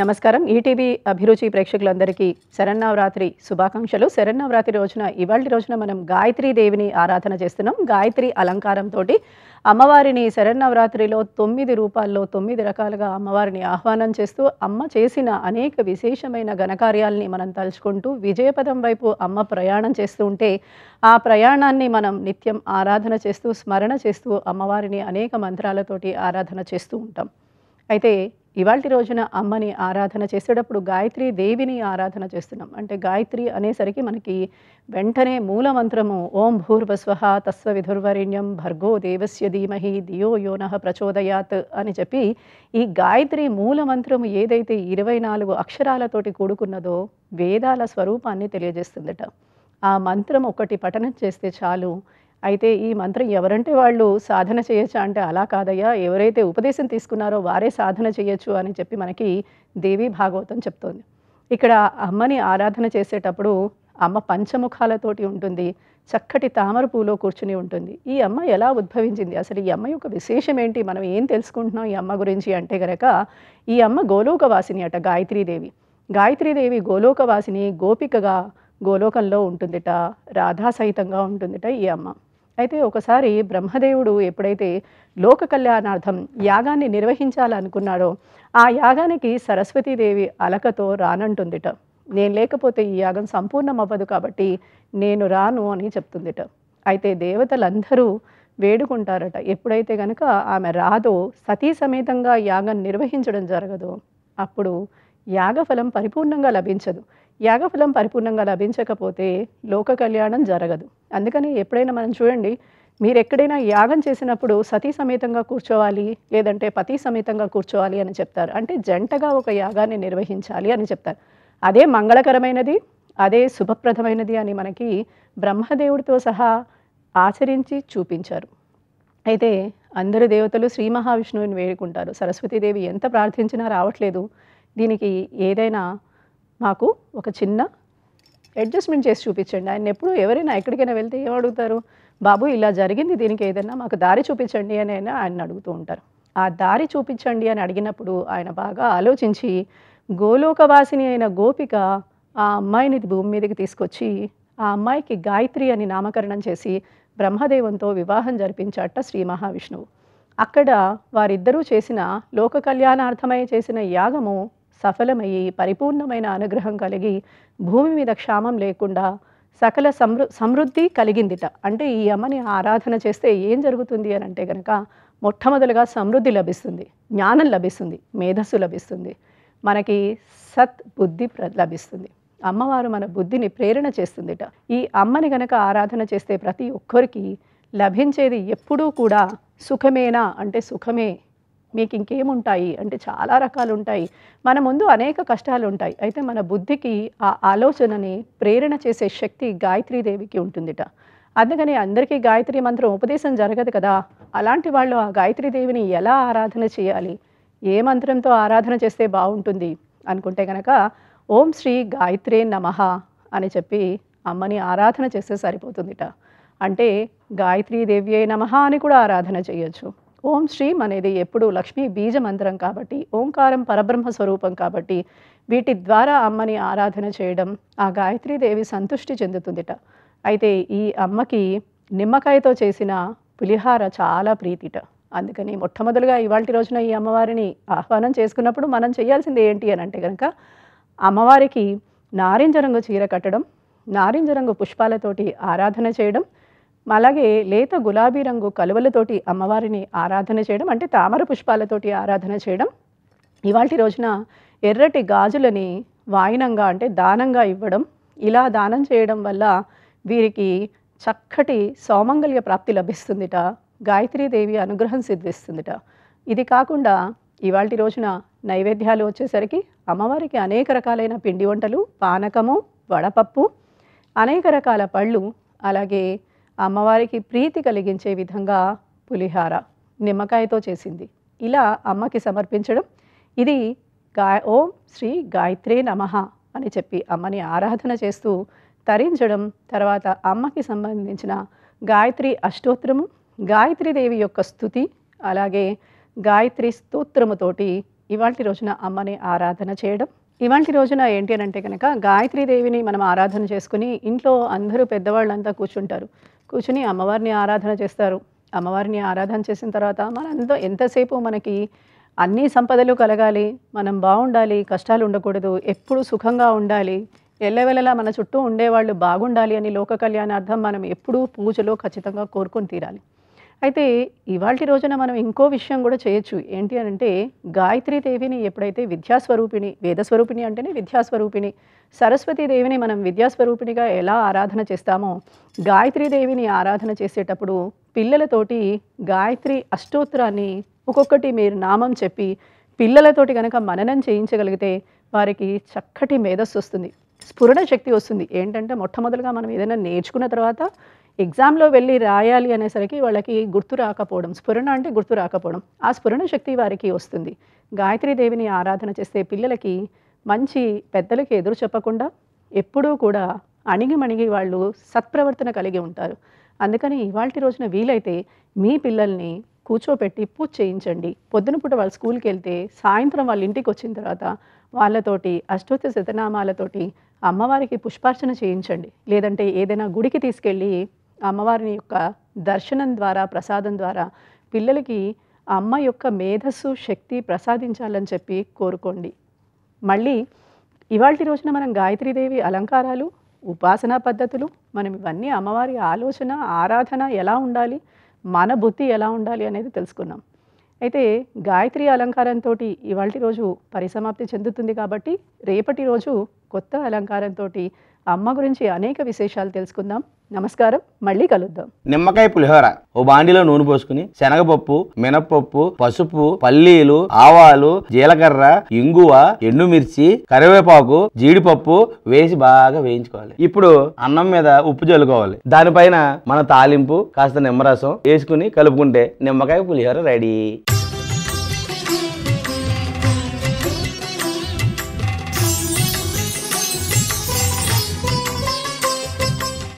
నమస్కారం ఈటీవీ అభిరుచి ప్రేక్షకులందరికీ శరన్నవరాత్రి శుభాకాంక్షలు శరన్నవరాత్రి రోజున ఇవాళ రోజున మనం గాయత్రీ దేవిని ఆరాధన చేస్తున్నాం గాయత్రి అలంకారంతో అమ్మవారిని శరన్నవరాత్రిలో తొమ్మిది రూపాల్లో తొమ్మిది రకాలుగా అమ్మవారిని ఆహ్వానం చేస్తూ అమ్మ చేసిన అనేక విశేషమైన ఘనకార్యాలని మనం తలుచుకుంటూ విజయపదం వైపు అమ్మ ప్రయాణం చేస్తూ ఉంటే ఆ ప్రయాణాన్ని మనం నిత్యం ఆరాధన చేస్తూ స్మరణ చేస్తూ అమ్మవారిని అనేక మంత్రాలతోటి ఆరాధన చేస్తూ ఉంటాం అయితే ఇవాళ రోజున అమ్మని ఆరాధన చేసేటప్పుడు గాయత్రి దేవిని ఆరాధన చేస్తున్నాం అంటే గాయత్రి అనేసరికి మనకి వెంటనే మూలమంత్రము ఓం భూర్వస్వహ తస్వ విధుర్వరిణ్యం భర్గో దేవస్య ధీమహి దియో యోన ప్రచోదయాత్ అని చెప్పి ఈ గాయత్రి మూలమంత్రము ఏదైతే ఇరవై నాలుగు అక్షరాలతోటి కూడుకున్నదో వేదాల స్వరూపాన్ని తెలియజేస్తుందట ఆ మంత్రం ఒకటి పఠనం చేస్తే చాలు అయితే ఈ మంత్రం ఎవరంటే వాళ్ళు సాధన చేయొచ్చా అంటే అలా కాదయ్యా ఎవరైతే ఉపదేశం తీసుకున్నారో వారే సాధన చేయొచ్చు అని చెప్పి మనకి దేవి భాగవతం చెప్తోంది ఇక్కడ అమ్మని ఆరాధన చేసేటప్పుడు అమ్మ పంచముఖాలతోటి ఉంటుంది చక్కటి తామర పూలో కూర్చుని ఉంటుంది ఈ అమ్మ ఎలా ఉద్భవించింది అసలు ఈ అమ్మ యొక్క విశేషం ఏంటి మనం ఏం తెలుసుకుంటున్నాం ఈ అమ్మ గురించి అంటే గనక ఈ అమ్మ గోలోకవాసిని అట గాయత్రీదేవి గాయత్రీదేవి గోలోకవాసిని గోపికగా గోలోకంలో ఉంటుందిట రాధా సహితంగా ఉంటుందిట ఈ అమ్మ అయితే ఒకసారి బ్రహ్మదేవుడు ఎప్పుడైతే లోక కళ్యాణార్థం యాగాన్ని నిర్వహించాలనుకున్నాడో ఆ యాగానికి సరస్వతీదేవి అలకతో రానంటుందిట నేను లేకపోతే ఈ యాగం సంపూర్ణం అవ్వదు కాబట్టి నేను రాను అని చెప్తుందిట అయితే దేవతలందరూ వేడుకుంటారట ఎప్పుడైతే కనుక ఆమె రాదో సతీ సమేతంగా యాగం నిర్వహించడం జరగదు అప్పుడు యాగఫలం పరిపూర్ణంగా లభించదు యాగఫలం పరిపూర్ణంగా లభించకపోతే లోక కళ్యాణం జరగదు అందుకని ఎప్పుడైనా మనం చూడండి మీరు ఎక్కడైనా యాగం చేసినప్పుడు సతీ సమేతంగా కూర్చోవాలి లేదంటే పతి సమేతంగా కూర్చోవాలి అని చెప్తారు అంటే జంటగా ఒక యాగాన్ని నిర్వహించాలి అని చెప్తారు అదే మంగళకరమైనది అదే శుభప్రదమైనది అని మనకి బ్రహ్మదేవుడితో సహా ఆచరించి చూపించారు అయితే అందరు దేవతలు శ్రీ మహావిష్ణువుని వేడుకుంటారు సరస్వతీదేవి ఎంత ప్రార్థించినా రావట్లేదు దీనికి ఏదైనా మాకు ఒక చిన్న అడ్జస్ట్మెంట్ చేసి చూపించండి ఆయన ఎప్పుడు ఎవరైనా ఎక్కడికైనా వెళ్తే ఏం అడుగుతారు బాబు ఇలా జరిగింది దీనికి ఏదైనా మాకు దారి చూపించండి అని అయినా ఆయన అడుగుతూ ఉంటారు ఆ దారి చూపించండి అని అడిగినప్పుడు ఆయన బాగా ఆలోచించి గోలోకవాసిని అయిన గోపిక ఆ అమ్మాయిని భూమి మీదకి తీసుకొచ్చి ఆ అమ్మాయికి గాయత్రి అని నామకరణం చేసి బ్రహ్మదేవంతో వివాహం జరిపించట శ్రీ మహావిష్ణువు అక్కడ వారిద్దరూ చేసిన లోక కళ్యాణార్థమై చేసిన యాగము సఫలమయ్యి పరిపూర్ణమైన అనుగ్రహం కలిగి భూమి మీద క్షామం లేకుండా సకల సమృ సమృద్ధి కలిగిందిట అంటే ఈ అమ్మని ఆరాధన చేస్తే ఏం జరుగుతుంది అని అంటే కనుక మొట్టమొదలుగా సమృద్ధి లభిస్తుంది జ్ఞానం లభిస్తుంది మేధస్సు లభిస్తుంది మనకి సత్ బుద్ధి లభిస్తుంది అమ్మవారు మన బుద్ధిని ప్రేరణ చేస్తుందిట ఈ అమ్మని గనక ఆరాధన చేస్తే ప్రతి ఒక్కరికి లభించేది ఎప్పుడూ కూడా సుఖమేనా అంటే సుఖమే మీకు ఇంకేముంటాయి అంటే చాలా రకాలు ఉంటాయి మన ముందు అనేక కష్టాలు ఉంటాయి అయితే మన బుద్ధికి ఆ ఆలోచనని ప్రేరణ చేసే శక్తి గాయత్రీదేవికి ఉంటుందిట అందుకని అందరికీ గాయత్రి మంత్రం ఉపదేశం జరగదు కదా అలాంటి వాళ్ళు ఆ గాయత్రీదేవిని ఎలా ఆరాధన చేయాలి ఏ మంత్రంతో ఆరాధన చేస్తే బాగుంటుంది అనుకుంటే కనుక ఓం శ్రీ గాయత్రే నమ అని చెప్పి అమ్మని ఆరాధన చేస్తే సరిపోతుందిట అంటే గాయత్రీదేవ్యే నమ అని కూడా ఆరాధన చేయొచ్చు ఓం శ్రీం అనేది ఎప్పుడు లక్ష్మీ బీజ మందిరం కాబట్టి ఓంకారం పరబ్రహ్మ స్వరూపం కాబట్టి వీటి ద్వారా అమ్మని ఆరాధన చేయడం ఆ గాయత్రీదేవి సంతుష్టి చెందుతుందిట అయితే ఈ అమ్మకి నిమ్మకాయతో చేసిన పులిహార చాలా ప్రీతిట అందుకని మొట్టమొదలుగా ఇవాళ రోజున ఈ అమ్మవారిని ఆహ్వానం చేసుకున్నప్పుడు మనం చేయాల్సింది ఏంటి అని అంటే కనుక అమ్మవారికి నారింజ రంగు చీర కట్టడం నారింజ రంగు పుష్పాలతోటి ఆరాధన చేయడం అలాగే లేత గులాబీ రంగు కలువలతోటి అమ్మవారిని ఆరాధన చేయడం అంటే తామర పుష్పాలతోటి ఆరాధన చేయడం ఇవాటి రోజున ఎర్రటి గాజులని వాయినంగా అంటే దానంగా ఇవ్వడం ఇలా దానం చేయడం వల్ల వీరికి చక్కటి సౌమంగల్య ప్రాప్తి లభిస్తుందిట గాయత్రీదేవి అనుగ్రహం సిద్ధిస్తుందిట ఇది కాకుండా ఇవాళ రోజున నైవేద్యాలు వచ్చేసరికి అమ్మవారికి అనేక రకాలైన పిండి వంటలు పానకము వడపప్పు అనేక రకాల పళ్ళు అలాగే అమ్మవారికి ప్రీతి కలిగించే విధంగా పులిహార నిమ్మకాయతో చేసింది ఇలా అమ్మకి సమర్పించడం ఇది గా ఓం శ్రీ గాయత్రే నమ అని చెప్పి అమ్మని ఆరాధన చేస్తూ తరించడం తర్వాత అమ్మకి సంబంధించిన గాయత్రి అష్టోత్తరము గాయత్రీదేవి యొక్క స్థుతి అలాగే గాయత్రి స్తోత్రముతోటి ఇవాటి రోజున అమ్మని ఆరాధన చేయడం ఇవాళ రోజున ఏంటి అని అంటే కనుక గాయత్రీదేవిని మనం ఆరాధన చేసుకుని ఇంట్లో అందరూ పెద్దవాళ్ళంతా కూర్చుంటారు కూర్చుని అమ్మవారిని ఆరాధన చేస్తారు అమ్మవారిని ఆరాధన చేసిన తర్వాత మనంతో ఎంతసేపు మనకి అన్ని సంపదలు కలగాలి మనం బాగుండాలి కష్టాలు ఉండకూడదు ఎప్పుడు సుఖంగా ఉండాలి ఎల్లవెల్లలా మన చుట్టూ ఉండేవాళ్ళు బాగుండాలి అని లోక కళ్యాణార్థం మనం ఎప్పుడూ పూజలో ఖచ్చితంగా కోరుకొని తీరాలి అయితే ఇవాళ రోజున మనం ఇంకో విషయం కూడా చేయొచ్చు ఏంటి అని అంటే గాయత్రీదేవిని ఎప్పుడైతే విద్యాస్వరూపిణి వేదస్వరూపిణి అంటేనే విద్యాస్వరూపిణి సరస్వతీదేవిని మనం విద్యాస్వరూపిణిగా ఎలా ఆరాధన చేస్తామో గాయత్రీదేవిని ఆరాధన చేసేటప్పుడు పిల్లలతోటి గాయత్రి అష్టోత్తరాన్ని ఒక్కొక్కటి మీరు నామం చెప్పి పిల్లలతోటి కనుక మననం చేయించగలిగితే వారికి చక్కటి మేధస్సు వస్తుంది స్ఫురణ శక్తి వస్తుంది ఏంటంటే మొట్టమొదటిగా మనం ఏదైనా నేర్చుకున్న తర్వాత ఎగ్జామ్లో వెళ్ళి రాయాలి అనేసరికి వాళ్ళకి గుర్తు రాకపోవడం స్ఫురణ అంటే గుర్తు రాకపోవడం ఆ స్ఫురణ శక్తి వారికి వస్తుంది గాయత్రీదేవిని ఆరాధన చేస్తే పిల్లలకి మంచి పెద్దలకి ఎదురు చెప్పకుండా ఎప్పుడూ కూడా అణిగి మణిగి వాళ్ళు సత్ప్రవర్తన కలిగి ఉంటారు అందుకని ఇవాళ రోజున వీలైతే మీ పిల్లల్ని కూర్చోపెట్టి పూజ చేయించండి పొద్దున పూట వాళ్ళు స్కూల్కి వెళ్తే సాయంత్రం వాళ్ళ ఇంటికి వచ్చిన తర్వాత వాళ్ళతోటి అష్టోత్తర శతనామాలతోటి అమ్మవారికి పుష్పార్చన చేయించండి లేదంటే ఏదైనా గుడికి తీసుకెళ్ళి అమ్మవారిని యొక్క దర్శనం ద్వారా ప్రసాదం ద్వారా పిల్లలకి అమ్మ యొక్క మేధస్సు శక్తి ప్రసాదించాలని చెప్పి కోరుకోండి మళ్ళీ ఇవాళ రోజున మనం గాయత్రీదేవి అలంకారాలు ఉపాసనా పద్ధతులు మనం ఇవన్నీ అమ్మవారి ఆలోచన ఆరాధన ఎలా ఉండాలి మన బుద్ధి ఎలా ఉండాలి అనేది తెలుసుకున్నాం అయితే గాయత్రి అలంకారంతో ఇవాళ రోజు పరిసమాప్తి చెందుతుంది కాబట్టి రేపటి రోజు కొత్త అలంకారంతో అమ్మ గురించి అనేక విశేషాలు తెలుసుకుందాం నమస్కారం మళ్ళీ కలుద్దాం నిమ్మకాయ పులిహోర ఓ బాండిలో నూనె పోసుకుని శనగపప్పు మినపప్పు పసుపు పల్లీలు ఆవాలు జీలకర్ర ఇంగువ ఎండుమిర్చి కరివేపాకు జీడిపప్పు వేసి బాగా వేయించుకోవాలి ఇప్పుడు అన్నం మీద ఉప్పు చల్లుకోవాలి దానిపైన మన తాలింపు కాస్త నిమ్మరసం వేసుకుని కలుపుకుంటే నిమ్మకాయ పులిహోర రెడీ